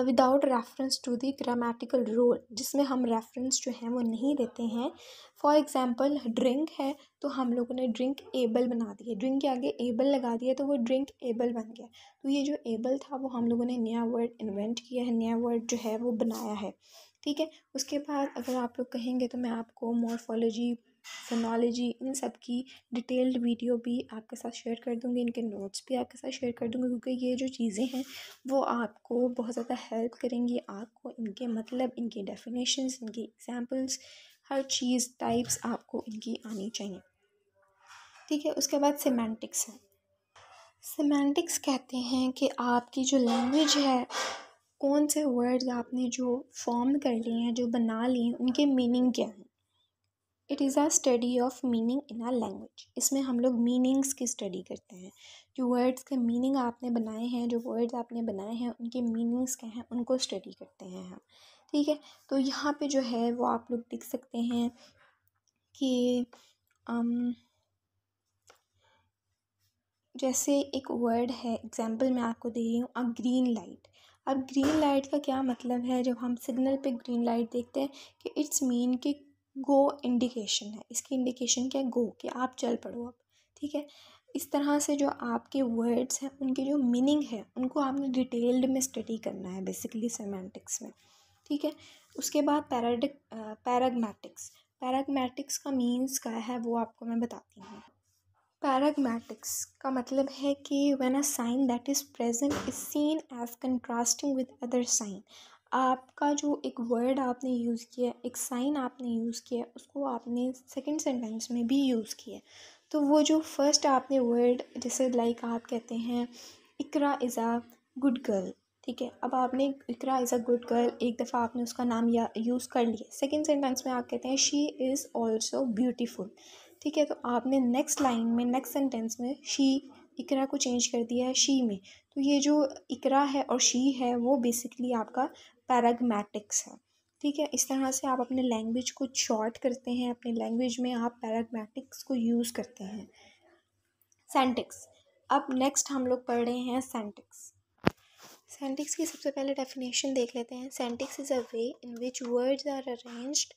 without reference to the grammatical rule जिसमें हम रेफरेंस जो हैं वो नहीं देते हैं फॉर एग्ज़ाम्पल ड्रिंक है तो हम लोगों ने ड्रिंक एबल बना दिया ड्रिंक के आगे एबल लगा दिया तो वो ड्रिंक एबल बन गया तो ये जो एबल था वो हम लोगों ने नया वर्ड इन्वेंट किया है नया वर्ड जो है वो बनाया है ठीक है उसके बाद अगर आप लोग कहेंगे तो मैं आपको मॉर्फोलॉजी सोनोलॉजी इन सब की डिटेल्ड वीडियो भी आपके साथ शेयर कर दूँगी इनके नोट्स भी आपके साथ शेयर कर दूँगी क्योंकि ये जो चीज़ें हैं वो आपको बहुत ज़्यादा हेल्प करेंगी आपको इनके मतलब इनके डेफिनेशन इनकी एग्ज़ाम्पल्स हर चीज़ टाइप्स आपको इनकी आनी चाहिए ठीक है उसके बाद सिमेंटिक्स है सिमेंटिक्स कहते हैं कि आपकी जो लैंग्वेज है कौन से वर्ड्स आपने जो फॉर्म कर लिए हैं जो बना लिए हैं उनके मीनिंग क्या हैं it is a study of meaning in a language इसमें हम लोग मीनिंग्स की स्टडी करते हैं जो वर्ड्स के मीनिंग आपने बनाए हैं जो वर्ड्स आपने बनाए हैं उनके मीनिंग्स क्या हैं उनको स्टडी करते हैं हम ठीक है तो यहाँ पे जो है वो आप लोग देख सकते हैं कि आम, जैसे एक वर्ड है एग्जाम्पल मैं आपको दे रही हूँ अ ग्रीन लाइट अब ग्रीन लाइट का क्या मतलब है जब हम सिग्नल पे ग्रीन लाइट देखते हैं कि इट्स मीन कि गो इंडिकेशन है इसकी इंडिकेशन क्या है गो कि आप चल पड़ो अब ठीक है इस तरह से जो आपके वर्ड्स हैं उनके जो मीनिंग है उनको आपने डिटेल्ड में स्टडी करना है बेसिकली सेमेंटिक्स में ठीक है उसके बाद पैराडिक पैरागमेटिक्स पैराग्मेटिक्स का मीन्स क्या है वो आपको मैं बताती हूँ पैराग्मेटिक्स का मतलब है कि when a sign that is present is seen as contrasting with other sign आपका जो एक वर्ड आपने यूज़ किया एक साइन आपने यूज़ किया उसको आपने सेकंड सेंटेंस में भी यूज़ किया तो वो जो फर्स्ट आपने वर्ड जैसे लाइक आप कहते हैं Iqra is a good girl ठीक है अब आपने Iqra is a good girl एक दफ़ा आपने उसका नाम या यूज़ कर लिया सेकेंड सेंटेंस में आप कहते हैं शी इज़ ऑल्सो ब्यूटीफुल ठीक है तो आपने नेक्स्ट लाइन में नेक्स्ट सेंटेंस में शी इकरा को चेंज कर दिया है शी में तो ये जो इकरा है और शी है वो बेसिकली आपका पैराग्मेटिक्स है ठीक है इस तरह से आप अपने लैंग्वेज को शॉर्ट करते हैं अपने लैंग्वेज में आप पैराग्मेटिक्स को यूज़ करते हैं सेंटिक्स अब नेक्स्ट हम लोग पढ़ रहे हैं सेंटिक्स सेंटिक्स की सबसे पहले डेफिनेशन देख लेते हैं syntax is a way in which words are arranged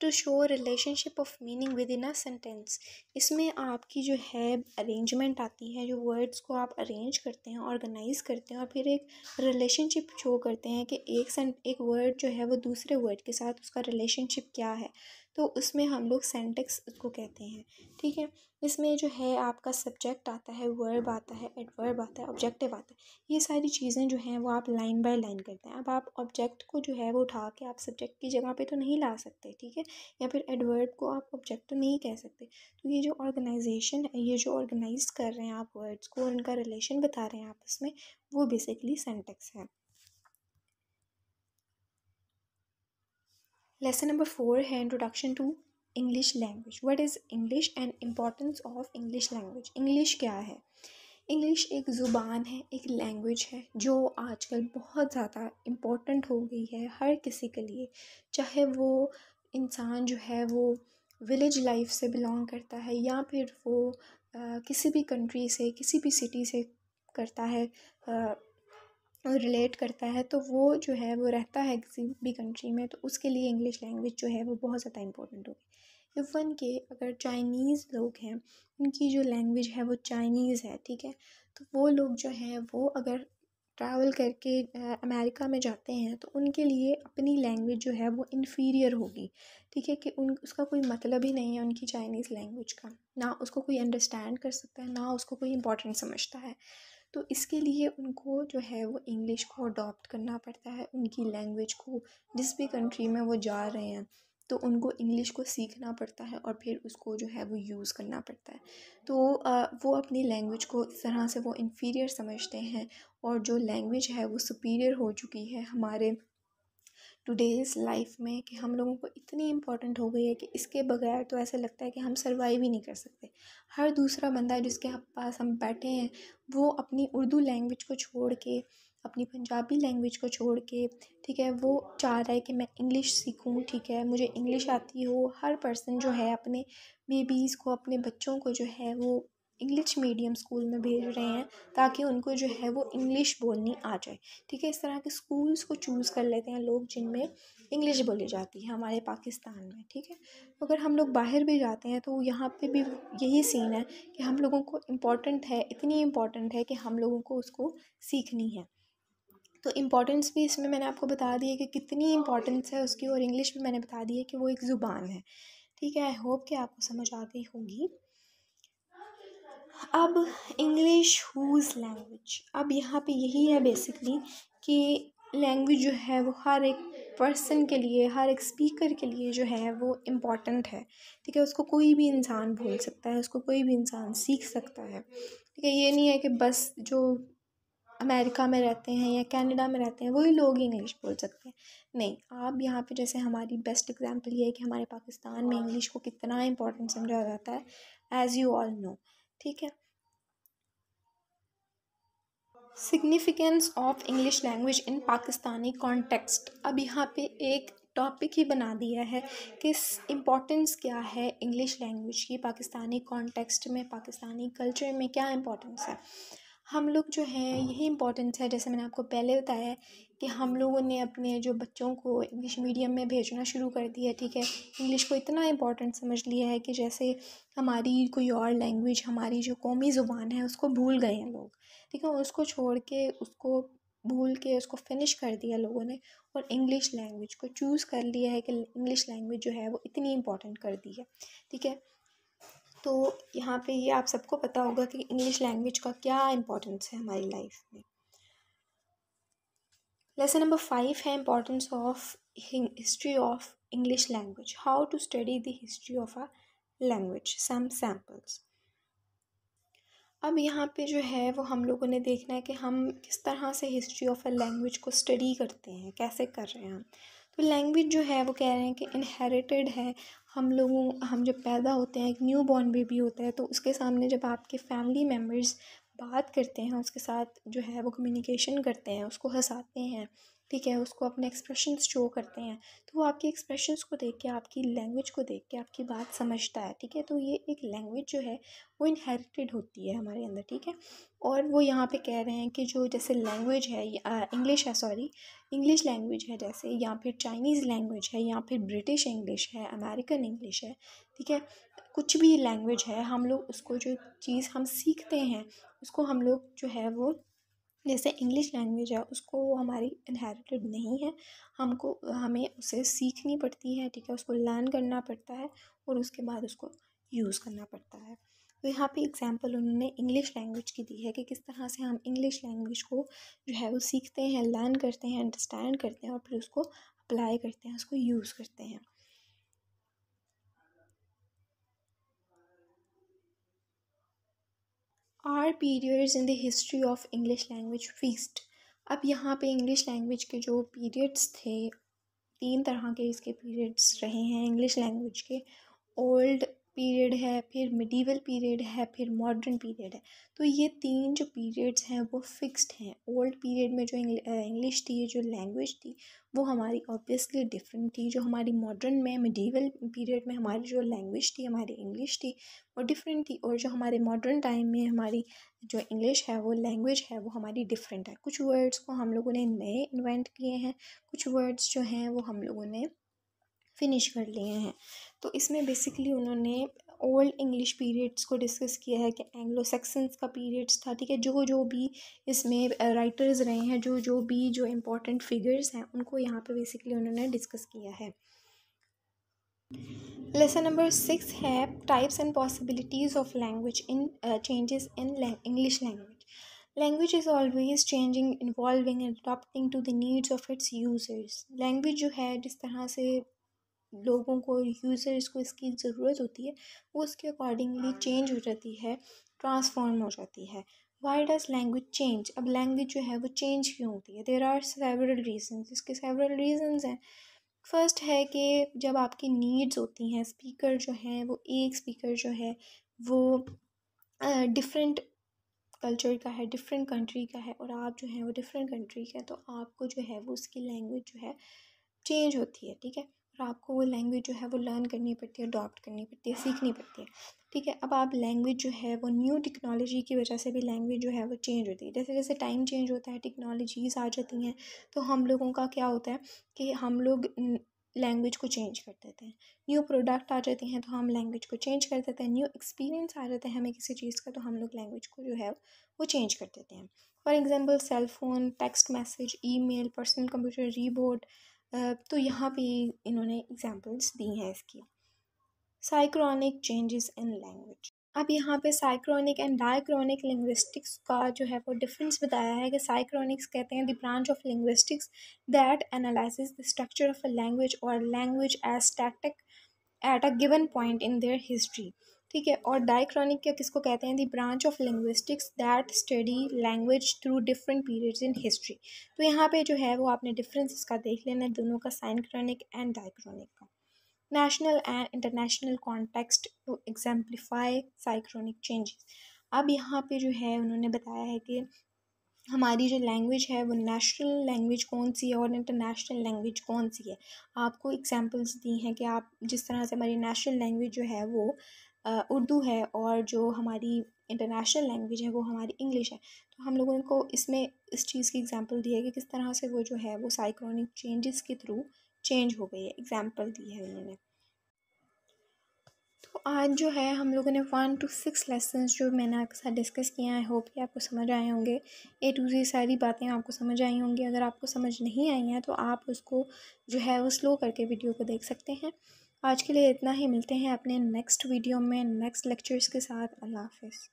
to show relationship of meaning within a sentence इसमें आपकी जो है अरेंजमेंट आती है जो वर्ड्स को आप अरेंज करते हैं ऑर्गेनाइज करते हैं और फिर एक रिलेशनशिप शो करते हैं कि एक सेंट एक वर्ड जो है वो दूसरे वर्ड के साथ उसका रिलेशनशिप क्या है तो उसमें हम लोग सेंटेक्स उसको कहते हैं ठीक है इसमें जो है आपका सब्जेक्ट आता है वर्ब आता है एडवर्ब आता है ऑब्जेक्टिव आता है ये सारी चीज़ें जो हैं वो आप लाइन बाय लाइन करते हैं अब आप ऑब्जेक्ट को जो है वो उठा के आप सब्जेक्ट की जगह पे तो नहीं ला सकते ठीक है या फिर एडवर्ब को आप ऑब्जेक्ट तो नहीं कह सकते तो ये जो ऑर्गेनाइजेशन है ये जो ऑर्गेनाइज कर रहे हैं आप वर्ड्स को उनका रिलेशन बता रहे हैं आपस में वो बेसिकली सेंटेक्स है लेसन नंबर फोर है introduction to English language what is English and importance of English language English क्या है इंग्लिश एक ज़ुबान है एक लैंग्वेज है जो आजकल बहुत ज़्यादा इम्पोर्टेंट हो गई है हर किसी के लिए चाहे वो इंसान जो है वो विलेज लाइफ से बिलोंग करता है या फिर वो आ, किसी भी कंट्री से किसी भी सिटी से करता है आ, रिलेट करता है तो वो जो है वो रहता है किसी भी कंट्री में तो उसके लिए इंग्लिश लैंग्वेज जो है वो बहुत ज़्यादा इम्पोर्टेंट होगी इवन के अगर चाइनीज़ लोग हैं उनकी जो लैंग्वेज है वो चाइनीज़ है ठीक है तो वो लोग जो हैं वो अगर ट्रैवल करके अमेरिका में जाते हैं तो उनके लिए अपनी लैंग्वेज जो है वो इन्फीरियर होगी ठीक है कि उन उसका कोई मतलब ही नहीं है उनकी चाइनीज़ लैंग्वेज का ना उसको कोई अंडरस्टैंड कर सकता है ना उसको कोई इम्पोर्टेंट समझता है तो इसके लिए उनको जो है वो इंग्लिश को अडॉप्ट करना पड़ता है उनकी लैंग्वेज को जिस भी कंट्री में वो जा रहे हैं तो उनको इंग्लिश को सीखना पड़ता है और फिर उसको जो है वो यूज़ करना पड़ता है तो आ, वो अपनी लैंग्वेज को इस तरह से वो इन्फीरियर समझते हैं और जो लैंग्वेज है वो सुपीरियर हो चुकी है हमारे टुडेज़ लाइफ़ में कि हम लोगों को इतनी इंपॉर्टेंट हो गई है कि इसके बगैर तो ऐसा लगता है कि हम सर्वाइव ही नहीं कर सकते हर दूसरा बंदा जिसके पास हम बैठे हैं वो अपनी उर्दू लैंग्वेज को छोड़ के अपनी पंजाबी लैंग्वेज को छोड़ के ठीक है वो चाह रहा है कि मैं इंग्लिश सीखूं ठीक है मुझे इंग्लिश आती हो हर पर्सन जो है अपने बेबीज़ को अपने बच्चों को जो है वो इंग्लिश मीडियम स्कूल में भेज रहे हैं ताकि उनको जो है वो इंग्लिश बोलनी आ जाए ठीक है इस तरह के स्कूल्स को चूज़ कर लेते हैं लोग जिनमें इंग्लिश बोली जाती है हमारे पाकिस्तान में ठीक है अगर हम लोग बाहर भी जाते हैं तो यहाँ पर भी यही सीन है कि हम लोगों को इम्पॉर्टेंट है इतनी इम्पॉर्टेंट है कि हम लोगों को उसको सीखनी है तो इम्पॉर्टेंस भी इसमें मैंने आपको बता दी है कि कितनी इम्पॉर्टेंस है उसकी और इंग्लिश में मैंने बता दी है कि वो एक ज़ुबान है ठीक है आई होप कि आपको समझ आ गई होगी अब इंग्लिश हुज़ लैंग्वेज अब यहाँ पे यही है बेसिकली कि लैंग्वेज जो है वो हर एक पर्सन के लिए हर एक स्पीकर के लिए जो है वो इम्पॉर्टेंट है ठीक है उसको कोई भी इंसान बोल सकता है उसको कोई भी इंसान सीख सकता है ठीक है ये नहीं है कि बस जो अमेरिका में रहते हैं या कनाडा में रहते हैं वही लोग इंग्लिश बोल सकते हैं नहीं आप यहाँ पे जैसे हमारी बेस्ट एग्जांपल ये है कि हमारे पाकिस्तान में इंग्लिश को कितना इम्पोर्टेंट समझा जाता है एज़ यू ऑल नो ठीक है significance of English language in Pakistani context अब यहाँ पे एक टॉपिक ही बना दिया है कि इम्पॉर्टेंस क्या है इंग्लिश लैंग्वेज की पाकिस्तानी कॉन्टेक्स्ट में पाकिस्तानी कल्चर में क्या इम्पोर्टेंस है हम लोग जो हैं यही इम्पोर्टेंस है जैसे मैंने आपको पहले बताया है कि हम लोगों ने अपने जो बच्चों को इंग्लिश मीडियम में भेजना शुरू कर दिया ठीक है इंग्लिश को इतना इम्पोर्टेंट समझ लिया है कि जैसे हमारी कोई और लैंग्वेज हमारी जो कौमी ज़ुबान है उसको भूल गए हैं लोग ठीक है उसको छोड़ के उसको भूल के उसको फिनिश कर दिया लोगों ने और इंग्लिश लैंग्वेज को चूज़ कर लिया है कि इंग्लिश लैंग्वेज जो है वो इतनी इम्पोर्टेंट कर दी है ठीक है तो यहाँ पे ये आप सबको पता होगा कि इंग्लिश लैंग्वेज का क्या इम्पोर्टेंस है हमारी लाइफ में लेसन नंबर फाइव है importance of history of English language how to study the history of a language some samples अब यहाँ पे जो है वो हम लोगों ने देखना है कि हम किस तरह से हिस्ट्री ऑफ अ लैंग्वेज को स्टडी करते हैं कैसे कर रहे हैं हम तो लैंग्वेज जो है वो कह रहे हैं कि इनहेरिटेड है हम लोगों हम जब पैदा होते हैं एक न्यू बॉर्न बेबी होता है तो उसके सामने जब आपके फैमिली मेम्बर्स बात करते हैं उसके साथ जो है वो कम्युनिकेशन करते हैं उसको हंसाते हैं ठीक है उसको अपने एक्सप्रेशन शो करते हैं तो वो आपके एक्सप्रेशंस को देख के आपकी लैंग्वेज को देख के आपकी बात समझता है ठीक है तो ये एक लैंग्वेज जो है वो इनहेरिटेड होती है हमारे अंदर ठीक है और वो यहाँ पे कह रहे हैं कि जो जैसे लैंग्वेज है इंग्लिश है सॉरी इंग्लिश लैंग्वेज है जैसे या फिर चाइनीज़ लैंग्वेज है या फिर ब्रिटिश इंग्लिश है अमेरिकन इंग्लिश है ठीक है कुछ भी लैंग्वेज है हम लोग उसको जो चीज़ हम सीखते हैं उसको हम लोग जो है वो जैसे इंग्लिश लैंग्वेज है उसको वो हमारी इनहेरिटेड नहीं है हमको हमें उसे सीखनी पड़ती है ठीक है उसको लर्न करना पड़ता है और उसके बाद उसको यूज़ करना पड़ता है तो यहाँ पे एग्जांपल उन्होंने इंग्लिश लैंग्वेज की दी है कि किस तरह से हम इंग्लिश लैंग्वेज को जो है वो सीखते हैं लर्न करते हैं अंडरस्टैंड करते हैं और फिर उसको अप्लाई करते हैं उसको यूज़ करते हैं our periods in the history of English language first अब यहाँ पे इंग्लिश लैंग्वेज के जो पीरियड्स थे तीन तरह के इसके पीरियड्स रहे हैं इंग्लिश लैंग्वेज के ओल्ड पीरियड है फिर मिडीवल पीरियड है फिर मॉडर्न पीरियड है तो ये तीन जो पीरियड्स हैं वो फिक्स्ड हैं ओल्ड पीरियड में जो इंग्लिश थी जो लैंग्वेज थी वो हमारी ऑब्वियसली डिफरेंट थी जो हमारी मॉडर्न में मिडीवल पीरियड में हमारी जो लैंग्वेज थी हमारी इंग्लिश थी वो डिफरेंट थी और जो हमारे मॉडर्न टाइम में हमारी जो इंग्लिश है वो लैंग्वेज है वो हमारी डिफरेंट है कुछ वर्ड्स को हम लोगों ने नए इन्वेंट किए हैं कुछ वर्ड्स जो हैं वो हम लोगों ने फिनिश कर लिए हैं तो इसमें बेसिकली उन्होंने ओल्ड इंग्लिश पीरियड्स को डिस्कस किया है कि एंग्लो सेक्सन्स का पीरियड्स था ठीक है जो जो भी इसमें राइटर्स रहे हैं जो जो भी जो इम्पोर्टेंट फिगर्स हैं उनको यहाँ पे बेसिकली उन्होंने डिस्कस किया है लेसन नंबर सिक्स है types and possibilities of language in changes in English language language is always changing involving and adopting to the needs of its users language जो है जिस तरह से लोगों को यूज़र्स को इसकी ज़रूरत होती है वो उसके अकॉर्डिंगली चेंज हो जाती है ट्रांसफॉर्म हो जाती है वाई डज़ लैंग्वेज चेंज अब लैंग्वेज जो है वो चेंज क्यों होती है देर आर सेवरल रीजंस इसके सेवरल रीजंस हैं फर्स्ट है कि जब आपकी नीड्स होती हैं स्पीकर जो हैं वो एक स्पीकर जो है वो डिफरेंट uh, कल्चर का है डिफरेंट कंट्री का है और आप जो है वो डिफरेंट कंट्री का है तो आपको जो है वो उसकी लैंग्वेज जो है चेंज होती है ठीक है और आपको वो लैंग्वेज जो है वो लर्न करनी पड़ती है अडॉप्ट करनी पड़ती है सीखनी पड़ती है ठीक है अब आप लैंग्वेज जो है वो न्यू टेक्नोलॉजी की वजह से भी लैंग्वेज जो है वो चेंज होती है जैसे जैसे टाइम चेंज होता है टेक्नोलॉजीज़ आ जाती हैं तो हम लोगों का क्या होता है कि हम लोग लैंग्वेज को चेंज कर देते हैं न्यू प्रोडक्ट आ जाते हैं तो हम लैंग्वेज को चेंज कर देते हैं न्यू एक्सपीरियंस आ जाता है हमें किसी चीज़ का तो हम लोग लैंग्वेज को जो है वो चेंज कर देते हैं for example cell phone text message email personal computer रीबोर्ड तो यहाँ पे इन्होंने एग्जांपल्स दी हैं इसकी साइक्रॉनिक चेंजेस इन लैंग्वेज अब यहाँ पे साइक्रॉनिक एंड डायक्रॉनिक लिंग्विस्टिक्स का जो है वो डिफरेंस बताया है कि साइक्रॉनिक्स कहते हैं the branch of linguistics that analyse the structure of a language और language as static at a given point in their history ठीक है और डायक्रॉनिक क्या किसको कहते हैं the branch of linguistics that study language through different periods in history तो यहाँ पे जो है वो आपने डिफरेंस इसका देख लेना है दोनों का साइनक्रॉनिक एंड डायक्रॉनिक का national and international context to exemplify synchronic changes अब यहाँ पे जो है उन्होंने बताया है कि हमारी जो लैंग्वेज है वो नेशनल लैंग्वेज कौन सी है और इंटरनेशनल लैंग्वेज कौन सी है आपको एग्जांपल्स दी हैं कि आप जिस तरह से हमारी नेशनल लैंग्वेज जो है वो उर्दू है और जो हमारी इंटरनेशनल लैंग्वेज है वो हमारी इंग्लिश है तो हम लोगों को इसमें इस चीज़ की एग्जांपल दी है कि किस तरह से वो जो है वो साइक्लोनिक चेंजेस के थ्रू चेंज हो गई है एग्जांपल दी है उन्होंने तो आज जो है हम लोगों ने वन टू सिक्स लेसन जो मैंने आपके साथ डिस्कस किए हैं आई होप कि आपको समझ आए होंगे ए टू जी सारी बातें आपको समझ आई होंगी अगर आपको समझ नहीं आई हैं तो आप उसको जो है वो स्लो करके वीडियो को देख सकते हैं आज के लिए इतना ही मिलते हैं अपने नेक्स्ट वीडियो में नेक्स्ट लेक्चर्स के साथ अल्लाह हाफिज़